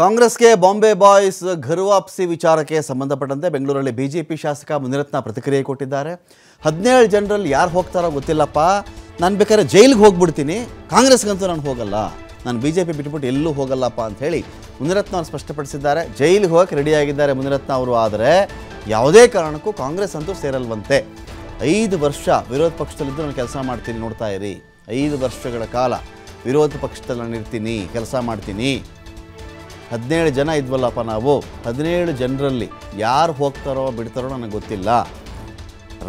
ಕಾಂಗ್ರೆಸ್ಗೆ ಬಾಂಬೆ ಬಾಯ್ಸ್ ಘರ್ ವಾಪಸಿ ವಿಚಾರಕ್ಕೆ ಸಂಬಂಧಪಟ್ಟಂತೆ ಬೆಂಗಳೂರಲ್ಲಿ ಬಿಜೆಪಿ ಶಾಸಕ ಮುನಿರತ್ನ ಪ್ರತಿಕ್ರಿಯೆ ಕೊಟ್ಟಿದ್ದಾರೆ ಹದಿನೇಳು ಜನರಲ್ಲಿ ಯಾರು ಹೋಗ್ತಾರೋ ಗೊತ್ತಿಲ್ಲಪ್ಪ ನಾನು ಬೇಕಾದ್ರೆ ಜೈಲಿಗೆ ಹೋಗ್ಬಿಡ್ತೀನಿ ಕಾಂಗ್ರೆಸ್ಗಂತೂ ನಾನು ಹೋಗಲ್ಲ ನಾನು ಬಿ ಜೆ ಪಿ ಬಿಟ್ಬಿಟ್ಟು ಎಲ್ಲೂ ಹೋಗಲ್ಲಪ್ಪ ಅಂತ ಹೇಳಿ ಮುನಿರತ್ನ ಅವರು ಸ್ಪಷ್ಟಪಡಿಸಿದ್ದಾರೆ ಜೈಲಿಗೆ ಹೋಗಕ್ಕೆ ರೆಡಿಯಾಗಿದ್ದಾರೆ ಮುನಿರತ್ನ ಅವರು ಆದರೆ ಯಾವುದೇ ಕಾರಣಕ್ಕೂ ಕಾಂಗ್ರೆಸ್ ಅಂತೂ ಸೇರಲ್ವಂತೆ ಐದು ವರ್ಷ ವಿರೋಧ ಪಕ್ಷದಲ್ಲಿದ್ದು ನಾನು ಕೆಲಸ ಮಾಡ್ತೀನಿ ನೋಡ್ತಾ ಇರಿ ಐದು ವರ್ಷಗಳ ಕಾಲ ವಿರೋಧ ಪಕ್ಷದಲ್ಲಿ ನಾನು ಇರ್ತೀನಿ ಕೆಲಸ ಮಾಡ್ತೀನಿ ಹದಿನೇಳು ಜನ ಇದ್ವಲ್ಲಪ್ಪ ನಾವು ಹದಿನೇಳು ಜನರಲ್ಲಿ ಯಾರು ಹೋಗ್ತಾರೋ ಬಿಡ್ತಾರೋ ನನಗೆ ಗೊತ್ತಿಲ್ಲ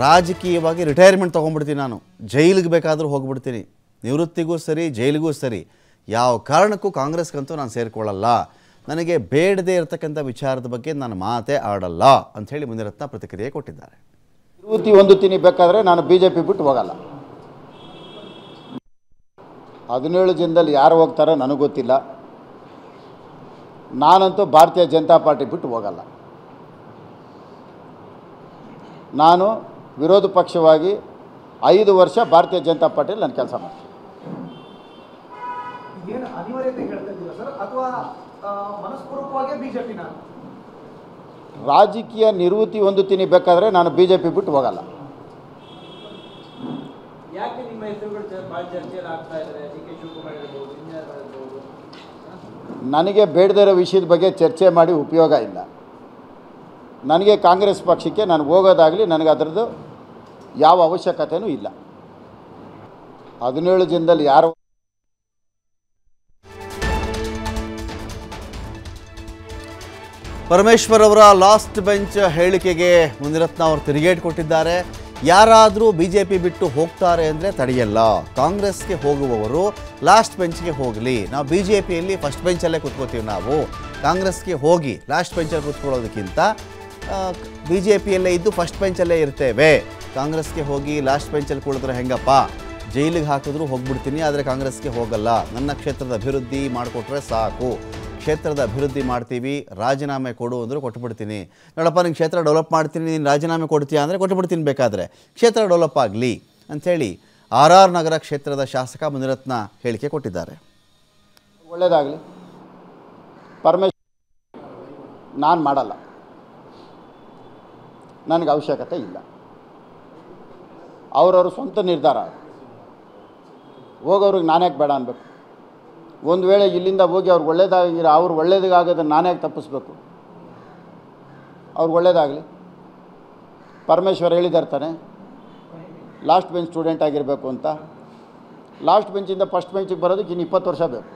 ರಾಜಕೀಯವಾಗಿ ರಿಟೈರ್ಮೆಂಟ್ ತೊಗೊಂಬಿಡ್ತೀನಿ ನಾನು ಜೈಲಿಗೆ ಬೇಕಾದರೂ ಹೋಗ್ಬಿಡ್ತೀನಿ ನಿವೃತ್ತಿಗೂ ಸರಿ ಜೈಲಿಗೂ ಸರಿ ಯಾವ ಕಾರಣಕ್ಕೂ ಕಾಂಗ್ರೆಸ್ಗಂತೂ ನಾನು ಸೇರಿಕೊಳ್ಳಲ್ಲ ನನಗೆ ಬೇಡದೇ ಇರತಕ್ಕಂಥ ವಿಚಾರದ ಬಗ್ಗೆ ನಾನು ಮಾತೇ ಆಡಲ್ಲ ಅಂಥೇಳಿ ಮುನಿರತ್ನ ಪ್ರತಿಕ್ರಿಯೆ ಕೊಟ್ಟಿದ್ದಾರೆ ನಿವೃತ್ತಿ ಒಂದು ತಿನಿ ಬೇಕಾದರೆ ನಾನು ಬಿ ಜೆ ಪಿ ಬಿಟ್ಟು ಹೋಗಲ್ಲ ಹದಿನೇಳು ಜನದಲ್ಲಿ ಯಾರು ಹೋಗ್ತಾರೋ ನನಗೆ ಗೊತ್ತಿಲ್ಲ ನಾನಂತೂ ಭಾರತೀಯ ಜನತಾ ಪಾರ್ಟಿ ಬಿಟ್ಟು ಹೋಗಲ್ಲ ನಾನು ವಿರೋಧ ಪಕ್ಷವಾಗಿ ಐದು ವರ್ಷ ಭಾರತೀಯ ಜನತಾ ಪಾರ್ಟಿಯಲ್ಲಿ ನಾನು ಕೆಲಸ ಮಾಡ್ತೀನಿ ರಾಜಕೀಯ ನಿವೃತ್ತಿ ತಿನ್ನಿ ಬೇಕಾದರೆ ನಾನು ಬಿ ಜೆ ಪಿ ಬಿಟ್ಟು ಹೋಗಲ್ಲ ಯಾಕೆ ನಿಮ್ಮ ಹೆಸರುಗಳು ನನಗೆ ಬೇಡದಿರೋ ವಿಷಯದ ಬಗ್ಗೆ ಚರ್ಚೆ ಮಾಡಿ ಉಪಯೋಗ ಇಲ್ಲ ನನಗೆ ಕಾಂಗ್ರೆಸ್ ಪಕ್ಷಕ್ಕೆ ನಾನು ಹೋಗೋದಾಗಲಿ ನನಗೆ ಅದರದ್ದು ಯಾವ ಅವಶ್ಯಕತೆಯೂ ಇಲ್ಲ ಹದಿನೇಳು ಜನದಲ್ಲಿ ಯಾರು ಪರಮೇಶ್ವರ್ ಅವರ ಲಾಸ್ಟ್ ಬೆಂಚ್ ಹೇಳಿಕೆಗೆ ಮುನಿರತ್ನ ಅವರು ತಿರುಗೇಟು ಕೊಟ್ಟಿದ್ದಾರೆ ಯಾರಾದರೂ ಬಿ ಜೆ ಪಿ ಬಿಟ್ಟು ಹೋಗ್ತಾರೆ ಅಂದರೆ ತಡೆಯಲ್ಲ ಕಾಂಗ್ರೆಸ್ಗೆ ಹೋಗುವವರು ಲಾಸ್ಟ್ ಬೆಂಚ್ಗೆ ಹೋಗಲಿ ನಾವು ಬಿ ಜೆ ಪಿಯಲ್ಲಿ ಫಸ್ಟ್ ಬೆಂಚಲ್ಲೇ ಕೂತ್ಕೋತೀವಿ ನಾವು ಕಾಂಗ್ರೆಸ್ಗೆ ಹೋಗಿ ಲಾಸ್ಟ್ ಬೆಂಚಲ್ಲಿ ಕೂತ್ಕೊಳ್ಳೋದಕ್ಕಿಂತ ಬಿ ಜೆ ಪಿಯಲ್ಲೇ ಇದ್ದು ಫಸ್ಟ್ ಬೆಂಚಲ್ಲೇ ಇರ್ತೇವೆ ಕಾಂಗ್ರೆಸ್ಗೆ ಹೋಗಿ ಲಾಸ್ಟ್ ಬೆಂಚಲ್ಲಿ ಕೂಡಿದ್ರೆ ಹೆಂಗಪ್ಪ ಜೈಲಿಗೆ ಹಾಕಿದ್ರು ಹೋಗ್ಬಿಡ್ತೀನಿ ಆದರೆ ಕಾಂಗ್ರೆಸ್ಗೆ ಹೋಗಲ್ಲ ನನ್ನ ಕ್ಷೇತ್ರದ ಅಭಿವೃದ್ಧಿ ಮಾಡಿಕೊಟ್ರೆ ಸಾಕು ಕ್ಷೇತ್ರದ ಅಭಿವೃದ್ಧಿ ಮಾಡ್ತೀವಿ ರಾಜೀನಾಮೆ ಕೊಡು ಅಂದರೂ ಕೊಟ್ಟುಬಿಡ್ತೀನಿ ನೋಡಪ್ಪ ನಿನ್ನ ಕ್ಷೇತ್ರ ಡೆವಲಪ್ ಮಾಡ್ತೀನಿ ನೀನು ರಾಜೀನಾಮೆ ಕೊಡ್ತೀಯಾ ಅಂದರೆ ಕೊಟ್ಟುಬಿಡ್ತೀನಿ ಬೇಕಾದರೆ ಕ್ಷೇತ್ರ ಡೆವಲಪ್ ಆಗಲಿ ಅಂಥೇಳಿ ಆರ್ ಆರ್ ನಗರ ಕ್ಷೇತ್ರದ ಶಾಸಕ ಮುನಿರತ್ನ ಹೇಳಿಕೆ ಕೊಟ್ಟಿದ್ದಾರೆ ಒಳ್ಳೇದಾಗಲಿ ಪರಮೇಶ್ವರ್ ನಾನು ಮಾಡಲ್ಲ ನನಗೆ ಅವಶ್ಯಕತೆ ಇಲ್ಲ ಅವರವ್ರ ಸ್ವಂತ ನಿರ್ಧಾರ ಹೋಗೋರಿಗೆ ನಾನ್ಯಾಕೆ ಬೇಡ ಅನ್ಬೇಕು ಒಂದು ವೇಳೆ ಇಲ್ಲಿಂದ ಹೋಗಿ ಅವ್ರಿಗೆ ಒಳ್ಳೇದಾಗಿರೋ ಅವ್ರು ಒಳ್ಳೇದಾಗೋದನ್ನು ನಾನೇ ತಪ್ಪಿಸ್ಬೇಕು ಅವ್ರಿಗೆ ಒಳ್ಳೇದಾಗಲಿ ಪರಮೇಶ್ವರ್ ಹೇಳಿದರ್ತಾನೆ ಲಾಸ್ಟ್ ಬೆಂಚ್ ಸ್ಟೂಡೆಂಟ್ ಆಗಿರಬೇಕು ಅಂತ ಲಾಸ್ಟ್ ಬೆಂಚಿಂದ ಫಸ್ಟ್ ಬೆಂಚಿಗೆ ಬರೋದಕ್ಕೆ ಇನ್ನು ಇಪ್ಪತ್ತು ವರ್ಷ ಬೇಕು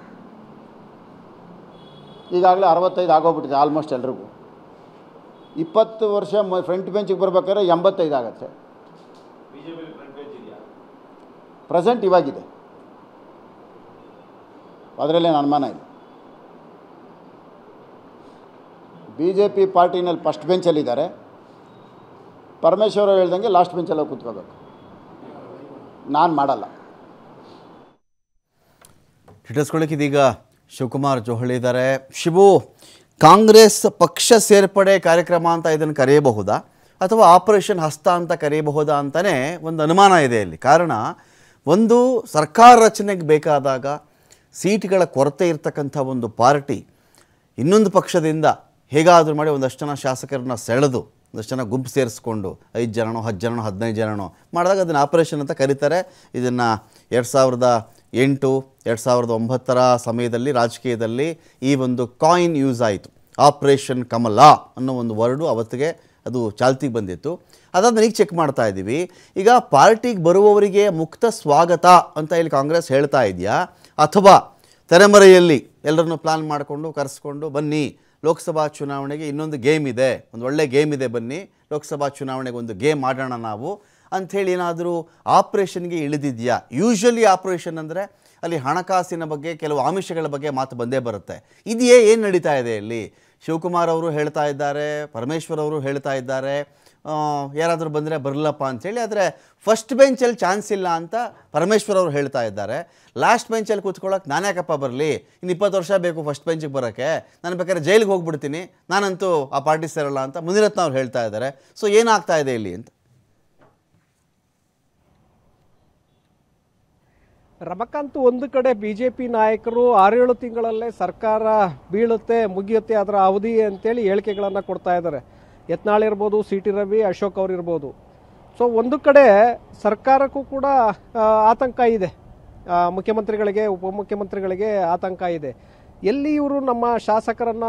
ಈಗಾಗಲೇ ಅರವತ್ತೈದು ಆಗೋಗ್ಬಿಟ್ಟಿದೆ ಆಲ್ಮೋಸ್ಟ್ ಎಲ್ರಿಗೂ ಇಪ್ಪತ್ತು ವರ್ಷ ಮ ಫ್ರಂಟ್ ಬೆಂಚಿಗೆ ಬರಬೇಕಾದ್ರೆ ಎಂಬತ್ತೈದು ಆಗತ್ತೆ ಪ್ರೆಸೆಂಟ್ ಇವಾಗಿದೆ ಅದರಲ್ಲೇನು ಅನುಮಾನ ಇಲ್ಲ ಬಿ ಜೆ ಪಿ ಪಾರ್ಟಿನಲ್ಲಿ ಫಸ್ಟ್ ಬೆಂಚಲ್ಲಿದ್ದಾರೆ ಪರಮೇಶ್ವರ ಹೇಳ್ದಂಗೆ ಲಾಸ್ಟ್ ಬೆಂಚಲ್ಲಿ ಕೂತ್ಕೋಬೇಕು ನಾನು ಮಾಡಲ್ಲ ಸ್ಟೇಟಸ್ಗಳಿಗೆ ಇದೀಗ ಶಿವಕುಮಾರ್ ಜೋಹಳಿ ಇದ್ದಾರೆ ಶಿವು ಕಾಂಗ್ರೆಸ್ ಪಕ್ಷ ಸೇರ್ಪಡೆ ಕಾರ್ಯಕ್ರಮ ಅಂತ ಇದನ್ನು ಕರೆಯಬಹುದಾ ಅಥವಾ ಆಪರೇಷನ್ ಹಸ್ತ ಅಂತ ಕರೆಯಬಹುದಾ ಅಂತಲೇ ಒಂದು ಅನುಮಾನ ಇದೆ ಇಲ್ಲಿ ಕಾರಣ ಒಂದು ಸರ್ಕಾರ ರಚನೆಗೆ ಬೇಕಾದಾಗ ಸೀಟ್ಗಳ ಕೊರತೆ ಇರತಕ್ಕಂಥ ಒಂದು ಪಾರ್ಟಿ ಇನ್ನೊಂದು ಪಕ್ಷದಿಂದ ಹೇಗಾದರೂ ಮಾಡಿ ಒಂದಷ್ಟು ಜನ ಶಾಸಕರನ್ನ ಸೆಳೆದು ಒಂದಷ್ಟು ಜನ ಗುಂಪು ಸೇರಿಸ್ಕೊಂಡು ಐದು ಜನನೋ ಹತ್ತು ಜನನೋ ಹದಿನೈದು ಜನನೋ ಮಾಡಿದಾಗ ಅದನ್ನು ಆಪರೇಷನ್ ಅಂತ ಕರೀತಾರೆ ಇದನ್ನು ಎರಡು ಸಾವಿರದ ಎಂಟು ಎರಡು ಸಾವಿರದ ಒಂಬತ್ತರ ಸಮಯದಲ್ಲಿ ರಾಜಕೀಯದಲ್ಲಿ ಈ ಒಂದು ಕಾಯಿನ್ ಯೂಸ್ ಆಯಿತು ಆಪ್ರೇಷನ್ ಕಮಲ ಅನ್ನೋ ಒಂದು ವರ್ಡು ಅವತ್ತಿಗೆ ಅದು ಚಾಲ್ತಿಗೆ ಬಂದಿತ್ತು ಅದಾದ ಈಗ ಚೆಕ್ ಮಾಡ್ತಾ ಇದ್ದೀವಿ ಈಗ ಪಾರ್ಟಿಗೆ ಬರುವವರಿಗೆ ಮುಕ್ತ ಸ್ವಾಗತ ಅಂತ ಇಲ್ಲಿ ಕಾಂಗ್ರೆಸ್ ಹೇಳ್ತಾ ಇದೆಯಾ ಅಥವಾ ತೆರೆಮರೆಯಲ್ಲಿ ಎಲ್ಲರನ್ನು ಪ್ಲಾನ್ ಮಾಡಿಕೊಂಡು ಕರೆಸ್ಕೊಂಡು ಬನ್ನಿ ಲೋಕಸಭಾ ಚುನಾವಣೆಗೆ ಇನ್ನೊಂದು ಗೇಮ್ ಇದೆ ಒಂದು ಒಳ್ಳೆ ಗೇಮ್ ಇದೆ ಬನ್ನಿ ಲೋಕಸಭಾ ಚುನಾವಣೆಗೆ ಒಂದು ಗೇಮ್ ಆಡೋಣ ನಾವು ಅಂಥೇಳಿ ಏನಾದರೂ ಆಪ್ರೇಷನ್ಗೆ ಇಳಿದಿದೆಯಾ ಯೂಶ್ವಲಿ ಆಪ್ರೇಷನ್ ಅಂದರೆ ಅಲ್ಲಿ ಹಣಕಾಸಿನ ಬಗ್ಗೆ ಕೆಲವು ಆಮಿಷಗಳ ಬಗ್ಗೆ ಮಾತು ಬಂದೇ ಬರುತ್ತೆ ಇದೆಯೇ ಏನು ನಡೀತಾ ಇದೆ ಇಲ್ಲಿ ಶಿವಕುಮಾರ್ ಅವರು ಹೇಳ್ತಾ ಇದ್ದಾರೆ ಪರಮೇಶ್ವರ್ ಅವರು ಹೇಳ್ತಾ ಇದ್ದಾರೆ ಯಾರಾದರೂ ಬಂದರೆ ಬರಲಪ್ಪ ಅಂಥೇಳಿ ಆದರೆ ಫಸ್ಟ್ ಬೆಂಚಲ್ಲಿ ಚಾನ್ಸ್ ಇಲ್ಲ ಅಂತ ಪರಮೇಶ್ವರ್ ಅವರು ಹೇಳ್ತಾ ಇದ್ದಾರೆ ಲಾಸ್ಟ್ ಬೆಂಚಲ್ಲಿ ಕೂತ್ಕೊಳ್ಳೋಕೆ ಯಾಕಪ್ಪ ಬರಲಿ ಇನ್ನು ಇಪ್ಪತ್ತು ವರ್ಷ ಬೇಕು ಫಸ್ಟ್ ಬೆಂಚಿಗೆ ಬರೋಕ್ಕೆ ನಾನು ಬೇಕಾದ್ರೆ ಜೈಲಿಗೆ ಹೋಗ್ಬಿಡ್ತೀನಿ ನಾನಂತೂ ಆ ಪಾರ್ಟಿ ಸೇರಲ್ಲ ಅಂತ ಮುನಿರತ್ನ ಅವ್ರು ಹೇಳ್ತಾ ಇದ್ದಾರೆ ಸೊ ಏನಾಗ್ತಾ ಇದೆ ಇಲ್ಲಿ ಅಂತ ರಮಕಾಂತ್ ಒಂದು ಕಡೆ ಬಿಜೆಪಿ ನಾಯಕರು ಆರೇಳು ತಿಂಗಳಲ್ಲೇ ಸರ್ಕಾರ ಬೀಳುತ್ತೆ ಮುಗಿಯುತ್ತೆ ಅದರ ಅವಧಿ ಅಂತೇಳಿ ಹೇಳಿಕೆಗಳನ್ನು ಕೊಡ್ತಾ ಇದ್ದಾರೆ ಯತ್ನಾಳ್ ಇರ್ಬೋದು ಸಿ ಟಿ ರವಿ ಅಶೋಕ್ ಇರ್ಬೋದು ಸೊ ಒಂದು ಕಡೆ ಸರ್ಕಾರಕ್ಕೂ ಕೂಡ ಆತಂಕ ಇದೆ ಮುಖ್ಯಮಂತ್ರಿಗಳಿಗೆ ಉಪಮುಖ್ಯಮಂತ್ರಿಗಳಿಗೆ ಆತಂಕ ಇದೆ ಎಲ್ಲಿ ಇವರು ನಮ್ಮ ಶಾಸಕರನ್ನ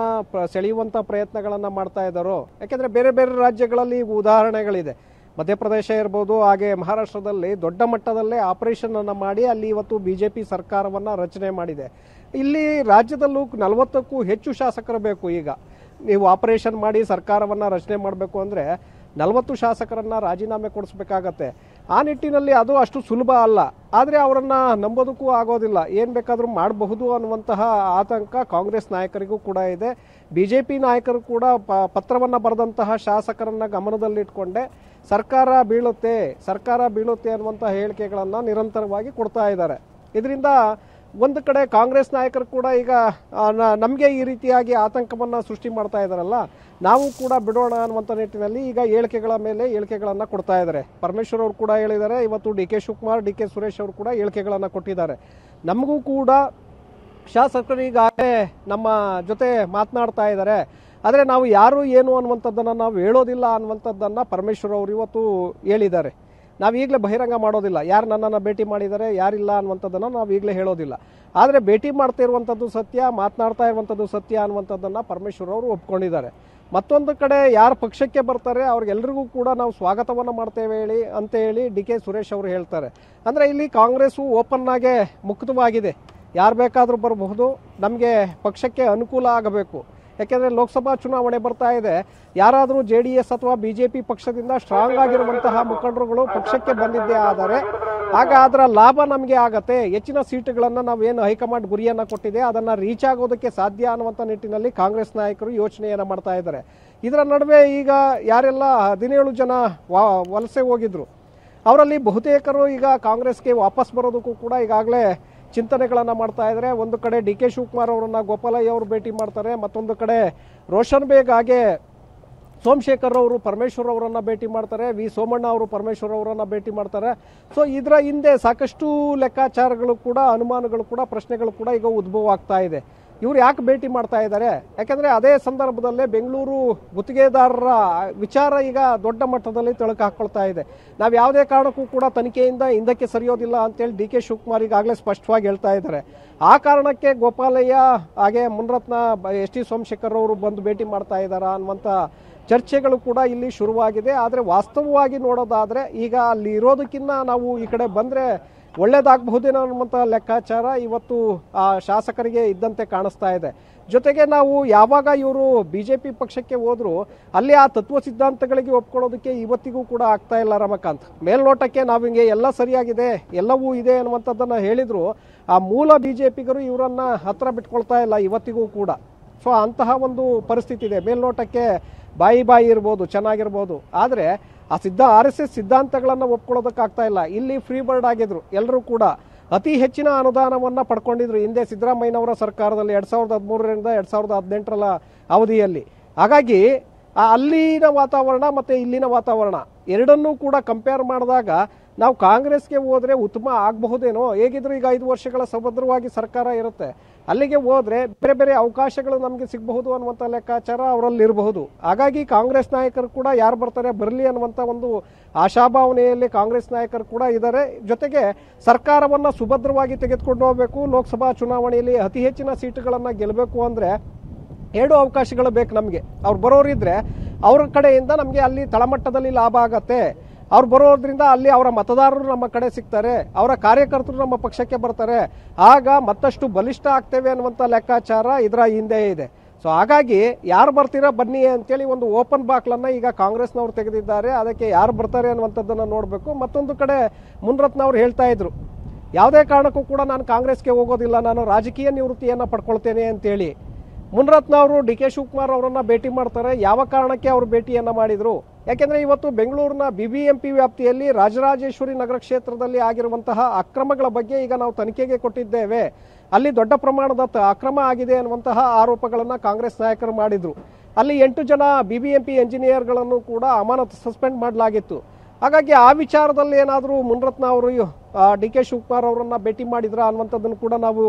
ಸೆಳೆಯುವಂಥ ಪ್ರಯತ್ನಗಳನ್ನು ಮಾಡ್ತಾ ಇದ್ದಾರೋ ಯಾಕೆಂದರೆ ಬೇರೆ ಬೇರೆ ರಾಜ್ಯಗಳಲ್ಲಿ ಉದಾಹರಣೆಗಳಿದೆ ಮಧ್ಯಪ್ರದೇಶ ಇರ್ಬೋದು ಹಾಗೆ ಮಹಾರಾಷ್ಟ್ರದಲ್ಲಿ ದೊಡ್ಡ ಮಟ್ಟದಲ್ಲೇ ಅನ್ನು ಮಾಡಿ ಅಲ್ಲಿ ಇವತ್ತು ಬಿ ಜೆ ಪಿ ಸರ್ಕಾರವನ್ನು ರಚನೆ ಮಾಡಿದೆ ಇಲ್ಲಿ ರಾಜ್ಯದಲ್ಲೂ ನಲವತ್ತಕ್ಕೂ ಹೆಚ್ಚು ಶಾಸಕರು ಬೇಕು ಈಗ ನೀವು ಆಪರೇಷನ್ ಮಾಡಿ ಸರ್ಕಾರವನ್ನು ರಚನೆ ಮಾಡಬೇಕು ಅಂದರೆ ನಲವತ್ತು ಶಾಸಕರನ್ನು ರಾಜೀನಾಮೆ ಕೊಡಿಸ್ಬೇಕಾಗತ್ತೆ ಆ ನಿಟ್ಟಿನಲ್ಲಿ ಅದು ಅಷ್ಟು ಸುಲಭ ಅಲ್ಲ ಆದರೆ ಅವರನ್ನು ನಂಬೋದಕ್ಕೂ ಆಗೋದಿಲ್ಲ ಏನು ಬೇಕಾದರೂ ಮಾಡಬಹುದು ಅನ್ನುವಂತಹ ಆತಂಕ ಕಾಂಗ್ರೆಸ್ ನಾಯಕರಿಗೂ ಕೂಡ ಇದೆ ಬಿ ಜೆ ಪಿ ನಾಯಕರು ಕೂಡ ಪ ಪತ್ರವನ್ನು ಬರೆದಂತಹ ಶಾಸಕರನ್ನು ಗಮನದಲ್ಲಿಟ್ಕೊಂಡೆ ಸರ್ಕಾರ ಬೀಳುತ್ತೆ ಸರ್ಕಾರ ಬೀಳುತ್ತೆ ಅನ್ನುವಂಥ ಹೇಳಿಕೆಗಳನ್ನು ನಿರಂತರವಾಗಿ ಕೊಡ್ತಾ ಇದ್ದಾರೆ ಇದರಿಂದ ಒಂದು ಕಡೆ ಕಾಂಗ್ರೆಸ್ ನಾಯಕರು ಕೂಡ ಈಗ ನಮಗೆ ಈ ರೀತಿಯಾಗಿ ಆತಂಕವನ್ನು ಸೃಷ್ಟಿ ಮಾಡ್ತಾ ಇದ್ದಾರಲ್ಲ ನಾವು ಕೂಡ ಬಿಡೋಣ ಅನ್ನುವಂಥ ನಿಟ್ಟಿನಲ್ಲಿ ಈಗ ಹೇಳಿಕೆಗಳ ಮೇಲೆ ಹೇಳಿಕೆಗಳನ್ನು ಕೊಡ್ತಾ ಇದ್ದಾರೆ ಪರಮೇಶ್ವರ್ ಅವರು ಕೂಡ ಹೇಳಿದ್ದಾರೆ ಇವತ್ತು D K Shivakumar D K Suresh ಅವರು ಕೂಡ ಹೇಳಿಕೆಗಳನ್ನು ಕೊಟ್ಟಿದ್ದಾರೆ ನಮಗೂ ಕೂಡ ಶಾಸಕರು ಈಗಾಗಲೇ ನಮ್ಮ ಜೊತೆ ಮಾತನಾಡ್ತಾ ಇದ್ದಾರೆ ಆದರೆ ನಾವು ಯಾರು ಏನು ಅನ್ನುವಂಥದ್ದನ್ನು ನಾವು ಹೇಳೋದಿಲ್ಲ ಅನ್ನುವಂಥದ್ದನ್ನು ಪರಮೇಶ್ವರ್ ಅವರು ಇವತ್ತು ಹೇಳಿದ್ದಾರೆ ನಾವು ಈಗಲೇ ಬಹಿರಂಗ ಮಾಡೋದಿಲ್ಲ ಯಾರು ನನ್ನನ್ನು ಭೇಟಿ ಮಾಡಿದ್ದಾರೆ ಯಾರಿಲ್ಲ ಅನ್ನುವಂಥದ್ದನ್ನು ನಾವು ಈಗಲೇ ಹೇಳೋದಿಲ್ಲ ಆದರೆ ಭೇಟಿ ಮಾಡ್ತಾ ಇರುವಂಥದ್ದು ಸತ್ಯ ಮಾತನಾಡ್ತಾ ಇರುವಂಥದ್ದು ಸತ್ಯ ಅನ್ನುವಂಥದ್ದನ್ನು ಪರಮೇಶ್ವರ್ ಅವರು ಒಪ್ಕೊಂಡಿದ್ದಾರೆ ಮತ್ತೊಂದು ಕಡೆ ಯಾರು ಪಕ್ಷಕ್ಕೆ ಬರ್ತಾರೆ ಅವ್ರಿಗೆಲ್ಲರಿಗೂ ಕೂಡ ನಾವು ಸ್ವಾಗತವನ್ನು ಮಾಡ್ತೇವೆ ಹೇಳಿ ಅಂತ ಹೇಳಿ ಡಿ ಕೆ ಸುರೇಶ್ ಅವರು ಹೇಳ್ತಾರೆ ಅಂದರೆ ಇಲ್ಲಿ ಕಾಂಗ್ರೆಸ್ಸು ಓಪನ್ನಾಗೆ ಮುಕ್ತವಾಗಿದೆ ಯಾರು ಬೇಕಾದರೂ ಬರಬಹುದು ನಮಗೆ ಪಕ್ಷಕ್ಕೆ ಅನುಕೂಲ ಆಗಬೇಕು ಯಾಕೆಂದರೆ ಲೋಕಸಭಾ ಚುನಾವಣೆ ಬರ್ತಾ ಇದೆ ಯಾರಾದರೂ ಜೆ ಡಿ ಎಸ್ ಅಥವಾ ಬಿ ಜೆ ಪಿ ಪಕ್ಷದಿಂದ ಸ್ಟ್ರಾಂಗ್ ಆಗಿರುವಂತಹ ಮುಖಂಡರುಗಳು ಪಕ್ಷಕ್ಕೆ ಬಂದಿದ್ದೇ ಆದರೆ ಆಗ ಅದರ ಲಾಭ ನಮಗೆ ಆಗತ್ತೆ ಹೆಚ್ಚಿನ ಸೀಟುಗಳನ್ನು ನಾವೇನು ಹೈಕಮಾಂಡ್ ಗುರಿಯನ್ನು ಕೊಟ್ಟಿದೆ ಅದನ್ನು ರೀಚ್ ಆಗೋದಕ್ಕೆ ಸಾಧ್ಯ ಅನ್ನುವಂಥ ನಿಟ್ಟಿನಲ್ಲಿ ಕಾಂಗ್ರೆಸ್ ನಾಯಕರು ಯೋಚನೆಯನ್ನು ಮಾಡ್ತಾ ಇದ್ದಾರೆ ಇದರ ನಡುವೆ ಈಗ ಯಾರೆಲ್ಲ ಹದಿನೇಳು ಜನ ವಲಸೆ ಹೋಗಿದ್ರು ಅವರಲ್ಲಿ ಬಹುತೇಕರು ಈಗ ಕಾಂಗ್ರೆಸ್ಗೆ ವಾಪಸ್ ಬರೋದಕ್ಕೂ ಕೂಡ ಈಗಾಗಲೇ ಚಿಂತನೆಗಳನ್ನು ಮಾಡ್ತಾ ಇದ್ದಾರೆ ಒಂದು ಕಡೆ ಡಿ ಕೆ ಶಿವಕುಮಾರ್ ಅವರನ್ನು ಗೋಪಾಲಯ್ಯ ಅವರು ಭೇಟಿ ಮಾಡ್ತಾರೆ ಮತ್ತೊಂದು ಕಡೆ ರೋಷನ್ ಬೇಗ್ ಹಾಗೆ ಸೋಮಶೇಖರ್ ಅವರು ಪರಮೇಶ್ವರ್ ಅವರನ್ನು ಭೇಟಿ ಮಾಡ್ತಾರೆ ವಿ ಸೋಮಣ್ಣ ಅವರು ಪರಮೇಶ್ವರ್ ಅವರನ್ನು ಭೇಟಿ ಮಾಡ್ತಾರೆ ಸೊ ಇದರ ಹಿಂದೆ ಸಾಕಷ್ಟು ಲೆಕ್ಕಾಚಾರಗಳು ಕೂಡ ಅನುಮಾನಗಳು ಕೂಡ ಪ್ರಶ್ನೆಗಳು ಕೂಡ ಈಗ ಉದ್ಭವ ಆಗ್ತಾ ಇದೆ ಇವರು ಯಾಕೆ ಭೇಟಿ ಮಾಡ್ತಾ ಇದ್ದಾರೆ ಯಾಕೆಂದರೆ ಅದೇ ಸಂದರ್ಭದಲ್ಲೇ ಬೆಂಗಳೂರು ಗುತ್ತಿಗೆದಾರರ ವಿಚಾರ ಈಗ ದೊಡ್ಡ ಮಟ್ಟದಲ್ಲಿ ತಿಳಕು ಹಾಕ್ಕೊಳ್ತಾ ಇದೆ ನಾವು ಯಾವುದೇ ಕಾರಣಕ್ಕೂ ಕೂಡ ತನಿಖೆಯಿಂದ ಹಿಂದಕ್ಕೆ ಸರಿಯೋದಿಲ್ಲ ಅಂತೇಳಿ ಡಿ ಕೆ ಶಿವಕುಮಾರ್ ಈಗಾಗಲೇ ಸ್ಪಷ್ಟವಾಗಿ ಹೇಳ್ತಾ ಇದ್ದಾರೆ ಆ ಕಾರಣಕ್ಕೆ ಗೋಪಾಲಯ್ಯ ಹಾಗೆ ಮುನ್ರತ್ನ ಎಸ್ ಟಿ ಸೋಮಶೇಖರ್ ಅವರು ಬಂದು ಭೇಟಿ ಮಾಡ್ತಾ ಇದ್ದಾರಾ ಅನ್ನುವಂಥ ಚರ್ಚೆಗಳು ಕೂಡ ಇಲ್ಲಿ ಶುರುವಾಗಿದೆ ಆದರೆ ವಾಸ್ತವವಾಗಿ ನೋಡೋದಾದರೆ ಈಗ ಅಲ್ಲಿ ಇರೋದಕ್ಕಿಂತ ನಾವು ಈ ಕಡೆ ಬಂದರೆ ಒಳ್ಳೆಯದಾಗಬಹುದೇನೋ ಅನ್ನುವಂಥ ಲೆಕ್ಕಾಚಾರ ಇವತ್ತು ಆ ಶಾಸಕರಿಗೆ ಇದ್ದಂತೆ ಕಾಣಿಸ್ತಾ ಇದೆ ಜೊತೆಗೆ ನಾವು ಯಾವಾಗ ಇವರು ಬಿ ಜೆ ಪಿ ಪಕ್ಷಕ್ಕೆ ಹೋದರೂ ಅಲ್ಲಿ ಆ ತತ್ವ ಸಿದ್ಧಾಂತಗಳಿಗೆ ಒಪ್ಕೊಳ್ಳೋದಕ್ಕೆ ಇವತ್ತಿಗೂ ಕೂಡ ಆಗ್ತಾ ಇಲ್ಲ ರಮಕಾಂತ್ ಮೇಲ್ನೋಟಕ್ಕೆ ನಾವು ಹಿಂಗೆ ಎಲ್ಲ ಸರಿಯಾಗಿದೆ ಎಲ್ಲವೂ ಇದೆ ಅನ್ನುವಂಥದ್ದನ್ನು ಹೇಳಿದರು ಆ ಮೂಲ ಬಿ ಜೆ ಪಿಗರು ಇವರನ್ನು ಹತ್ರ ಬಿಟ್ಕೊಳ್ತಾ ಇಲ್ಲ ಇವತ್ತಿಗೂ ಕೂಡ ಸೊ ಅಂತಹ ಒಂದು ಪರಿಸ್ಥಿತಿ ಇದೆ ಮೇಲ್ನೋಟಕ್ಕೆ ಬಾಯಿ ಬಾಯಿ ಇರ್ಬೋದು ಚೆನ್ನಾಗಿರ್ಬೋದು ಆದರೆ ಆ ಸಿದ್ಧ ಆರ್ ಎಸ್ ಎಸ್ ಸಿದ್ಧಾಂತಗಳನ್ನು ಒಪ್ಕೊಳ್ಳೋದಕ್ಕಾಗ್ತಾ ಇಲ್ಲ ಇಲ್ಲಿ ಫ್ರೀ ಬರ್ಡ್ ಆಗಿದ್ರು ಎಲ್ಲರೂ ಕೂಡ ಅತಿ ಹೆಚ್ಚಿನ ಅನುದಾನವನ್ನು ಪಡ್ಕೊಂಡಿದ್ರು ಹಿಂದೆ ಸಿದ್ದರಾಮಯ್ಯನವರ ಸರ್ಕಾರದಲ್ಲಿ ಎರಡು ಸಾವಿರದ ಹದಿಮೂರರಿಂದ ಎರಡು ಸಾವಿರದ ಹದಿನೆಂಟರ ಅವಧಿಯಲ್ಲಿ ಹಾಗಾಗಿ ಅಲ್ಲಿನ ವಾತಾವರಣ ಮತ್ತು ಇಲ್ಲಿನ ವಾತಾವರಣ ಎರಡನ್ನೂ ಕೂಡ ಕಂಪೇರ್ ಮಾಡಿದಾಗ ನಾವು ಕಾಂಗ್ರೆಸ್ಗೆ ಹೋದರೆ ಉತ್ತಮ ಆಗಬಹುದೇನೋ ಹೇಗಿದ್ರು ಈಗ ಐದು ವರ್ಷಗಳ ಸಭದ್ರವಾಗಿ ಸರ್ಕಾರ ಇರುತ್ತೆ ಅಲ್ಲಿಗೆ ಹೋದರೆ ಬೇರೆ ಬೇರೆ ಅವಕಾಶಗಳು ನಮಗೆ ಸಿಗಬಹುದು ಅನ್ನುವಂಥ ಲೆಕ್ಕಾಚಾರ ಅವರಲ್ಲಿ ಇರಬಹುದು ಹಾಗಾಗಿ ಕಾಂಗ್ರೆಸ್ ನಾಯಕರು ಕೂಡ ಯಾರು ಬರ್ತಾರೆ ಬರಲಿ ಅನ್ನುವಂಥ ಒಂದು ಆಶಾಭಾವನೆಯಲ್ಲಿ ಕಾಂಗ್ರೆಸ್ ನಾಯಕರು ಕೂಡ ಇದ್ದಾರೆ ಜೊತೆಗೆ ಸರ್ಕಾರವನ್ನು ಸುಭದ್ರವಾಗಿ ತೆಗೆದುಕೊಂಡು ಹೋಗಬೇಕು ಲೋಕಸಭಾ ಚುನಾವಣೆಯಲ್ಲಿ ಅತಿ ಹೆಚ್ಚಿನ ಸೀಟುಗಳನ್ನು ಗೆಲ್ಲಬೇಕು ಅಂದರೆ ಎರಡು ಅವಕಾಶಗಳು ಬೇಕು ನಮಗೆ ಅವ್ರು ಬರೋರಿದ್ರೆ ಅವ್ರ ಕಡೆಯಿಂದ ನಮಗೆ ಅಲ್ಲಿ ತಳಮಟ್ಟದಲ್ಲಿ ಲಾಭ ಆಗತ್ತೆ ಅವ್ರು ಬರೋದ್ರಿಂದ ಅಲ್ಲಿ ಅವರ ಮತದಾರರು ನಮ್ಮ ಕಡೆ ಸಿಗ್ತಾರೆ ಅವರ ಕಾರ್ಯಕರ್ತರು ನಮ್ಮ ಪಕ್ಷಕ್ಕೆ ಬರ್ತಾರೆ ಆಗ ಮತ್ತಷ್ಟು ಬಲಿಷ್ಠ ಆಗ್ತೇವೆ ಅನ್ನುವಂಥ ಲೆಕ್ಕಾಚಾರ ಇದರ ಹಿಂದೆ ಇದೆ ಸೊ ಹಾಗಾಗಿ ಯಾರು ಬರ್ತೀರಾ ಬನ್ನಿ ಅಂತೇಳಿ ಒಂದು ಓಪನ್ ಬಾಕ್ಲನ್ನು ಈಗ ಕಾಂಗ್ರೆಸ್ನವ್ರು ತೆಗೆದಿದ್ದಾರೆ ಅದಕ್ಕೆ ಯಾರು ಬರ್ತಾರೆ ಅನ್ನುವಂಥದ್ದನ್ನು ನೋಡಬೇಕು ಮತ್ತೊಂದು ಕಡೆ ಮುನ್ರತ್ನವ್ರು ಹೇಳ್ತಾ ಇದ್ರು ಯಾವುದೇ ಕಾರಣಕ್ಕೂ ಕೂಡ ನಾನು ಕಾಂಗ್ರೆಸ್ಗೆ ಹೋಗೋದಿಲ್ಲ ನಾನು ರಾಜಕೀಯ ನಿವೃತ್ತಿಯನ್ನು ಪಡ್ಕೊಳ್ತೇನೆ ಅಂತೇಳಿ ಮುನ್ರತ್ನ ಅವರು ಡಿ ಕೆ ಶಿವಕುಮಾರ್ ಅವರನ್ನು ಭೇಟಿ ಮಾಡ್ತಾರೆ ಯಾವ ಕಾರಣಕ್ಕೆ ಅವರು ಭೇಟಿಯನ್ನು ಮಾಡಿದರು ಯಾಕೆಂದರೆ ಇವತ್ತು ಬೆಂಗಳೂರಿನ ಬಿ ಬಿ ಎಂ ಪಿ ವ್ಯಾಪ್ತಿಯಲ್ಲಿ ರಾಜರಾಜೇಶ್ವರಿ ನಗರ ಕ್ಷೇತ್ರದಲ್ಲಿ ಆಗಿರುವಂತಹ ಅಕ್ರಮಗಳ ಬಗ್ಗೆ ಈಗ ನಾವು ತನಿಖೆಗೆ ಕೊಟ್ಟಿದ್ದೇವೆ ಅಲ್ಲಿ ದೊಡ್ಡ ಪ್ರಮಾಣದ ಅಕ್ರಮ ಆಗಿದೆ ಅನ್ನುವಂತಹ ಆರೋಪಗಳನ್ನು ಕಾಂಗ್ರೆಸ್ ನಾಯಕರು ಮಾಡಿದರು ಅಲ್ಲಿ ಎಂಟು ಜನ ಬಿ ಬಿ ಎಂ ಪಿ ಎಂಜಿನಿಯರ್ಗಳನ್ನು ಕೂಡ ಅಮಾನತು ಸಸ್ಪೆಂಡ್ ಮಾಡಲಾಗಿತ್ತು ಹಾಗಾಗಿ ಆ ವಿಚಾರದಲ್ಲಿ ಏನಾದರೂ ಮುನ್ರತ್ನ ಅವರು ಡಿ ಕೆ ಶಿವಕುಮಾರ್ ಅವರನ್ನು ಭೇಟಿ ಮಾಡಿದ್ರ ಅನ್ನುವಂಥದ್ದನ್ನು ಕೂಡ ನಾವು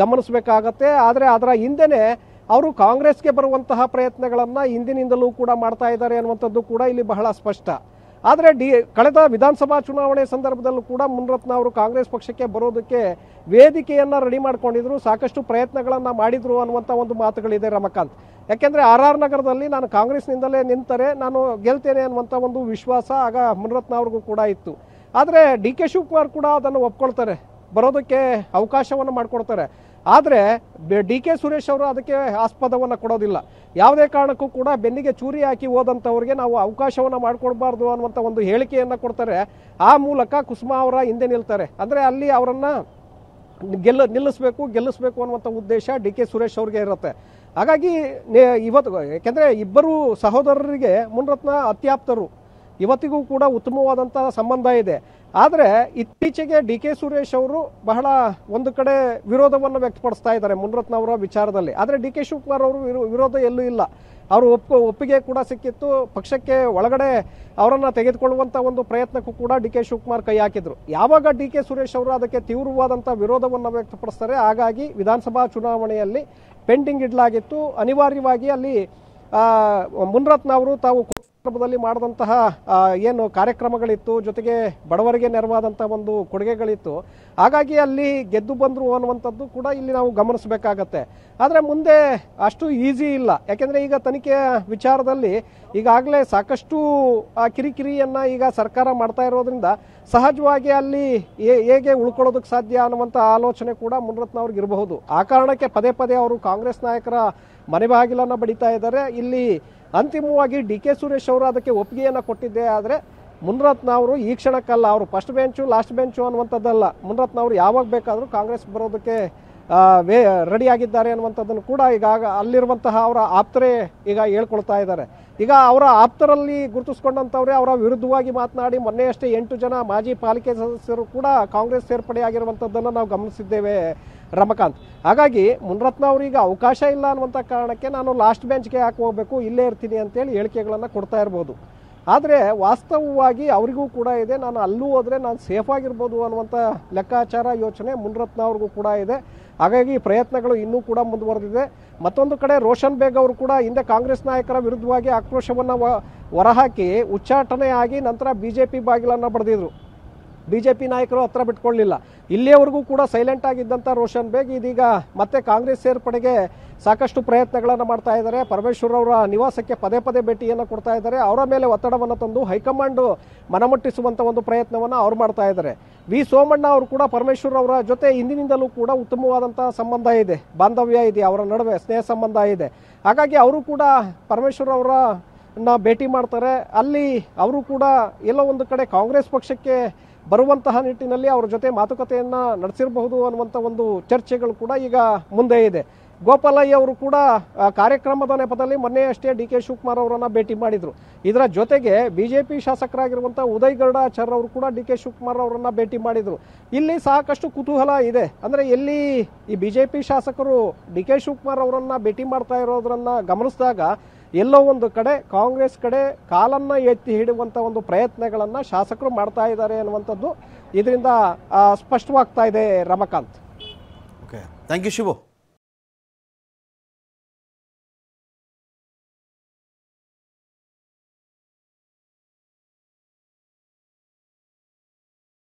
ಗಮನಿಸಬೇಕಾಗತ್ತೆ ಆದರೆ ಅದರ ಹಿಂದೆನೇ ಅವರು ಕಾಂಗ್ರೆಸ್ಗೆ ಬರುವಂತಹ ಪ್ರಯತ್ನಗಳನ್ನು ಹಿಂದಿನಿಂದಲೂ ಕೂಡ ಮಾಡ್ತಾ ಇದ್ದಾರೆ ಅನ್ನುವಂಥದ್ದು ಕೂಡ ಇಲ್ಲಿ ಬಹಳ ಸ್ಪಷ್ಟ ಆದರೆ ಡಿ ಕಳೆದ ವಿಧಾನಸಭಾ ಚುನಾವಣೆ ಸಂದರ್ಭದಲ್ಲೂ ಕೂಡ ಮುನ್ರತ್ನ ಅವರು ಕಾಂಗ್ರೆಸ್ ಪಕ್ಷಕ್ಕೆ ಬರೋದಕ್ಕೆ ವೇದಿಕೆಯನ್ನು ರೆಡಿ ಮಾಡ್ಕೊಂಡಿದ್ರು ಸಾಕಷ್ಟು ಪ್ರಯತ್ನಗಳನ್ನು ಮಾಡಿದರು ಅನ್ನುವಂಥ ಒಂದು ಮಾತುಗಳಿದೆ ರಮಕಾಂತ್ ಯಾಕೆಂದರೆ ಆರ್ ಆರ್ ನಗರದಲ್ಲಿ ನಾನು ಕಾಂಗ್ರೆಸ್ನಿಂದಲೇ ನಿಂತರೆ ನಾನು ಗೆಲ್ತೇನೆ ಅನ್ನುವಂಥ ಒಂದು ವಿಶ್ವಾಸ ಆಗ ಮುನ್ರತ್ನ ಅವ್ರಿಗೂ ಕೂಡ ಇತ್ತು ಆದರೆ ಡಿ ಕೆ ಶಿವಕುಮಾರ್ ಕೂಡ ಅದನ್ನು ಒಪ್ಕೊಳ್ತಾರೆ ಬರೋದಕ್ಕೆ ಅವಕಾಶವನ್ನು ಮಾಡಿಕೊಡ್ತಾರೆ ಆದರೆ ಡಿ ಕೆ ಸುರೇಶ್ ಅವರು ಅದಕ್ಕೆ ಆಸ್ಪದವನ್ನು ಕೊಡೋದಿಲ್ಲ ಯಾವುದೇ ಕಾರಣಕ್ಕೂ ಕೂಡ ಬೆನ್ನಿಗೆ ಚೂರಿ ಹಾಕಿ ಹೋದಂಥವ್ರಿಗೆ ನಾವು ಅವಕಾಶವನ್ನು ಮಾಡಿಕೊಡ್ಬಾರ್ದು ಅನ್ನುವಂಥ ಒಂದು ಹೇಳಿಕೆಯನ್ನು ಕೊಡ್ತಾರೆ ಆ ಮೂಲಕ ಕುಸುಮಾ ಅವರ ಹಿಂದೆ ನಿಲ್ತಾರೆ ಅಂದರೆ ಅಲ್ಲಿ ಅವರನ್ನು ಗೆಲ್ಲ ನಿಲ್ಲಿಸಬೇಕು ಗೆಲ್ಲಿಸಬೇಕು ಅನ್ನುವಂಥ ಉದ್ದೇಶ ಡಿ ಕೆ ಸುರೇಶ್ ಅವ್ರಿಗೆ ಇರುತ್ತೆ ಹಾಗಾಗಿ ಇವತ್ತು ಏಕೆಂದರೆ ಇಬ್ಬರು ಸಹೋದರರಿಗೆ ಮುನ್ರತ್ನ ಅತ್ಯಾಪ್ತರು ಇವತ್ತಿಗೂ ಕೂಡ ಉತ್ತಮವಾದಂತಹ ಸಂಬಂಧ ಇದೆ ಆದರೆ ಇತ್ತೀಚೆಗೆ ಡಿ ಕೆ ಸುರೇಶ್ ಅವರು ಬಹಳ ಒಂದು ಕಡೆ ವಿರೋಧವನ್ನು ವ್ಯಕ್ತಪಡಿಸ್ತಾ ಇದ್ದಾರೆ ಅವರ ವಿಚಾರದಲ್ಲಿ ಆದರೆ ಡಿ ಕೆ ಶಿವಕುಮಾರ್ ಅವರು ವಿರೋಧ ಎಲ್ಲೂ ಇಲ್ಲ ಅವರು ಒಪ್ಪ ಒಪ್ಪಿಗೆ ಕೂಡ ಸಿಕ್ಕಿತ್ತು ಪಕ್ಷಕ್ಕೆ ಒಳಗಡೆ ಅವರನ್ನು ತೆಗೆದುಕೊಳ್ಳುವಂಥ ಒಂದು ಪ್ರಯತ್ನಕ್ಕೂ ಕೂಡ ಡಿ ಕೆ ಶಿವಕುಮಾರ್ ಕೈ ಹಾಕಿದ್ರು ಯಾವಾಗ ಡಿ ಕೆ ಸುರೇಶ್ ಅವರು ಅದಕ್ಕೆ ತೀವ್ರವಾದಂಥ ವಿರೋಧವನ್ನು ವ್ಯಕ್ತಪಡಿಸ್ತಾರೆ ಹಾಗಾಗಿ ವಿಧಾನಸಭಾ ಚುನಾವಣೆಯಲ್ಲಿ ಪೆಂಡಿಂಗ್ ಇಡಲಾಗಿತ್ತು ಅನಿವಾರ್ಯವಾಗಿ ಅಲ್ಲಿ ಮುನರತ್ನ ಅವರು ತಾವು ಸಂದರ್ಭದಲ್ಲಿ ಮಾಡಿದಂತಹ ಏನು ಕಾರ್ಯಕ್ರಮಗಳಿತ್ತು ಜೊತೆಗೆ ಬಡವರಿಗೆ ನೆರವಾದಂತಹ ಒಂದು ಕೊಡುಗೆಗಳಿತ್ತು ಹಾಗಾಗಿ ಅಲ್ಲಿ ಗೆದ್ದು ಬಂದರು ಅನ್ನುವಂಥದ್ದು ಕೂಡ ಇಲ್ಲಿ ನಾವು ಗಮನಿಸಬೇಕಾಗತ್ತೆ ಆದರೆ ಮುಂದೆ ಅಷ್ಟು ಈಸಿ ಇಲ್ಲ ಯಾಕೆಂದರೆ ಈಗ ತನಿಖೆಯ ವಿಚಾರದಲ್ಲಿ ಈಗಾಗಲೇ ಸಾಕಷ್ಟು ಕಿರಿಕಿರಿಯನ್ನು ಈಗ ಸರ್ಕಾರ ಮಾಡ್ತಾ ಇರೋದ್ರಿಂದ ಸಹಜವಾಗಿ ಅಲ್ಲಿ ಹೇಗೆ ಉಳ್ಕೊಳ್ಳೋದಕ್ಕೆ ಸಾಧ್ಯ ಅನ್ನುವಂಥ ಆಲೋಚನೆ ಕೂಡ ಮುನರತ್ನ ಅವ್ರಿಗೆ ಇರಬಹುದು ಆ ಕಾರಣಕ್ಕೆ ಪದೇ ಪದೇ ಅವರು ಕಾಂಗ್ರೆಸ್ ನಾಯಕರ ಮನೆ ಬಾಗಿಲನ್ನು ಬಡಿತಾ ಇದ್ದಾರೆ ಇಲ್ಲಿ ಅಂತಿಮವಾಗಿ ಡಿ ಕೆ ಸುರೇಶ್ ಅವರು ಅದಕ್ಕೆ ಒಪ್ಪಿಗೆಯನ್ನು ಕೊಟ್ಟಿದ್ದೆ ಆದರೆ ಅವರು ಈ ಕ್ಷಣಕ್ಕಲ್ಲ ಅವರು ಫಸ್ಟ್ ಬೆಂಚು ಲಾಸ್ಟ್ ಬೆಂಚು ಅನ್ನುವಂಥದ್ದಲ್ಲ ಅವರು ಯಾವಾಗ ಬೇಕಾದರೂ ಕಾಂಗ್ರೆಸ್ ಬರೋದಕ್ಕೆ ವೇ ರೆಡಿಯಾಗಿದ್ದಾರೆ ಅನ್ನುವಂಥದ್ದನ್ನು ಕೂಡ ಈಗ ಅಲ್ಲಿರುವಂತಹ ಅವರ ಆಪ್ತರೇ ಈಗ ಹೇಳ್ಕೊಳ್ತಾ ಇದ್ದಾರೆ ಈಗ ಅವರ ಆಪ್ತರಲ್ಲಿ ಗುರುತಿಸ್ಕೊಂಡಂಥವ್ರೆ ಅವರ ವಿರುದ್ಧವಾಗಿ ಮಾತನಾಡಿ ಮೊನ್ನೆಯಷ್ಟೇ ಎಂಟು ಜನ ಮಾಜಿ ಪಾಲಿಕೆ ಸದಸ್ಯರು ಕೂಡ ಕಾಂಗ್ರೆಸ್ ಸೇರ್ಪಡೆಯಾಗಿರುವಂಥದ್ದನ್ನು ನಾವು ಗಮನಿಸಿದ್ದೇವೆ ರಮಕಾಂತ್ ಹಾಗಾಗಿ ಮುನ್ರತ್ನ ಅವರಿಗೆ ಅವಕಾಶ ಇಲ್ಲ ಅನ್ನುವಂಥ ಕಾರಣಕ್ಕೆ ನಾನು ಲಾಸ್ಟ್ ಬೆಂಚ್ಗೆ ಹಾಕಿ ಹೋಗಬೇಕು ಇಲ್ಲೇ ಇರ್ತೀನಿ ಅಂತೇಳಿ ಹೇಳಿಕೆಗಳನ್ನು ಕೊಡ್ತಾ ಇರ್ಬೋದು ಆದರೆ ವಾಸ್ತವವಾಗಿ ಅವರಿಗೂ ಕೂಡ ಇದೆ ನಾನು ಅಲ್ಲೂ ಹೋದರೆ ನಾನು ಸೇಫಾಗಿರ್ಬೋದು ಅನ್ನುವಂಥ ಲೆಕ್ಕಾಚಾರ ಯೋಚನೆ ಮುನ್ರತ್ನ ಅವ್ರಿಗೂ ಕೂಡ ಇದೆ ಹಾಗಾಗಿ ಪ್ರಯತ್ನಗಳು ಇನ್ನೂ ಕೂಡ ಮುಂದುವರೆದಿದೆ ಮತ್ತೊಂದು ಕಡೆ ರೋಷನ್ ಬೇಗ್ ಅವರು ಕೂಡ ಹಿಂದೆ ಕಾಂಗ್ರೆಸ್ ನಾಯಕರ ವಿರುದ್ಧವಾಗಿ ಆಕ್ರೋಶವನ್ನು ಹೊರಹಾಕಿ ಉಚ್ಚಾಟನೆ ಆಗಿ ನಂತರ ಬಿ ಜೆ ಪಿ ಬಾಗಿಲನ್ನು ಬಡಿದಿದ್ರು ಬಿ ಜೆ ಪಿ ನಾಯಕರು ಹತ್ರ ಬಿಟ್ಕೊಳ್ಳಿಲ್ಲ ಇಲ್ಲಿಯವರೆಗೂ ಕೂಡ ಸೈಲೆಂಟ್ ಆಗಿದ್ದಂಥ ರೋಷನ್ ಬೇಗ್ ಇದೀಗ ಮತ್ತೆ ಕಾಂಗ್ರೆಸ್ ಸೇರ್ಪಡೆಗೆ ಸಾಕಷ್ಟು ಪ್ರಯತ್ನಗಳನ್ನು ಮಾಡ್ತಾ ಇದ್ದಾರೆ ಪರಮೇಶ್ವರ್ ಅವರ ನಿವಾಸಕ್ಕೆ ಪದೇ ಪದೇ ಭೇಟಿಯನ್ನು ಕೊಡ್ತಾ ಇದ್ದಾರೆ ಅವರ ಮೇಲೆ ಒತ್ತಡವನ್ನು ತಂದು ಹೈಕಮಾಂಡ್ ಮನಮುಟ್ಟಿಸುವಂಥ ಒಂದು ಪ್ರಯತ್ನವನ್ನು ಅವರು ಮಾಡ್ತಾ ಇದ್ದಾರೆ ವಿ ಸೋಮಣ್ಣ ಅವರು ಕೂಡ ಪರಮೇಶ್ವರ್ ಅವರ ಜೊತೆ ಹಿಂದಿನಿಂದಲೂ ಕೂಡ ಉತ್ತಮವಾದಂಥ ಸಂಬಂಧ ಇದೆ ಬಾಂಧವ್ಯ ಇದೆ ಅವರ ನಡುವೆ ಸ್ನೇಹ ಸಂಬಂಧ ಇದೆ ಹಾಗಾಗಿ ಅವರು ಕೂಡ ಪರಮೇಶ್ವರ್ ಅವರ ಭೇಟಿ ಮಾಡ್ತಾರೆ ಅಲ್ಲಿ ಅವರು ಕೂಡ ಎಲ್ಲೋ ಒಂದು ಕಡೆ ಕಾಂಗ್ರೆಸ್ ಪಕ್ಷಕ್ಕೆ ಬರುವಂತಹ ನಿಟ್ಟಿನಲ್ಲಿ ಅವರ ಜೊತೆ ಮಾತುಕತೆಯನ್ನು ನಡೆಸಿರಬಹುದು ಅನ್ನುವಂಥ ಒಂದು ಚರ್ಚೆಗಳು ಕೂಡ ಈಗ ಮುಂದೆ ಇದೆ ಗೋಪಾಲಯ್ಯ ಅವರು ಕೂಡ ಕಾರ್ಯಕ್ರಮದ ನೆಪದಲ್ಲಿ ಮೊನ್ನೆಯಷ್ಟೇ ಡಿ ಕೆ ಶಿವಕುಮಾರ್ ಅವರನ್ನು ಭೇಟಿ ಮಾಡಿದರು ಇದರ ಜೊತೆಗೆ ಬಿ ಜೆ ಪಿ ಶಾಸಕರಾಗಿರುವಂಥ ಉದಯ್ ಗರುಡಾಚಾರ್ ಅವರು ಕೂಡ ಡಿ ಕೆ ಶಿವಕುಮಾರ್ ಅವರನ್ನು ಭೇಟಿ ಮಾಡಿದರು ಇಲ್ಲಿ ಸಾಕಷ್ಟು ಕುತೂಹಲ ಇದೆ ಅಂದರೆ ಎಲ್ಲಿ ಈ ಬಿ ಜೆ ಪಿ ಶಾಸಕರು ಡಿ ಕೆ ಶಿವಕುಮಾರ್ ಅವರನ್ನು ಭೇಟಿ ಮಾಡ್ತಾ ಇರೋದ್ರನ್ನ ಗಮನಿಸಿದಾಗ ಎಲ್ಲೋ ಒಂದು ಕಡೆ ಕಾಂಗ್ರೆಸ್ ಕಡೆ ಕಾಲನ್ನು ಎತ್ತಿ ಹಿಡುವಂಥ ಒಂದು ಪ್ರಯತ್ನಗಳನ್ನು ಶಾಸಕರು ಮಾಡ್ತಾ ಇದ್ದಾರೆ ಅನ್ನುವಂಥದ್ದು ಇದರಿಂದ ಸ್ಪಷ್ಟವಾಗ್ತಾ ಇದೆ Ramakant okay thank you Shivu